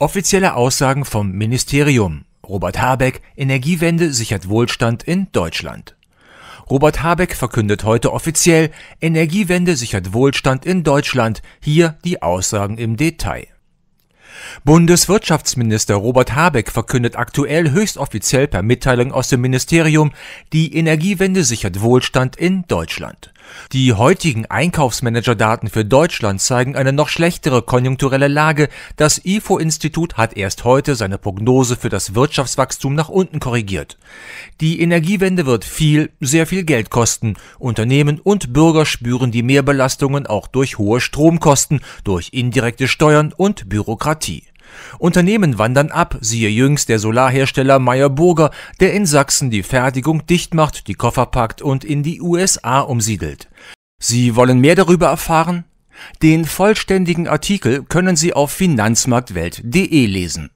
Offizielle Aussagen vom Ministerium. Robert Habeck, Energiewende sichert Wohlstand in Deutschland. Robert Habeck verkündet heute offiziell, Energiewende sichert Wohlstand in Deutschland. Hier die Aussagen im Detail. Bundeswirtschaftsminister Robert Habeck verkündet aktuell höchst offiziell per Mitteilung aus dem Ministerium, die Energiewende sichert Wohlstand in Deutschland. Die heutigen Einkaufsmanager-Daten für Deutschland zeigen eine noch schlechtere konjunkturelle Lage. Das IFO-Institut hat erst heute seine Prognose für das Wirtschaftswachstum nach unten korrigiert. Die Energiewende wird viel, sehr viel Geld kosten. Unternehmen und Bürger spüren die Mehrbelastungen auch durch hohe Stromkosten, durch indirekte Steuern und Bürokratie. Unternehmen wandern ab, siehe jüngst der Solarhersteller Meyer Burger, der in Sachsen die Fertigung dicht macht, die Koffer packt und in die USA umsiedelt. Sie wollen mehr darüber erfahren? Den vollständigen Artikel können Sie auf finanzmarktwelt.de lesen.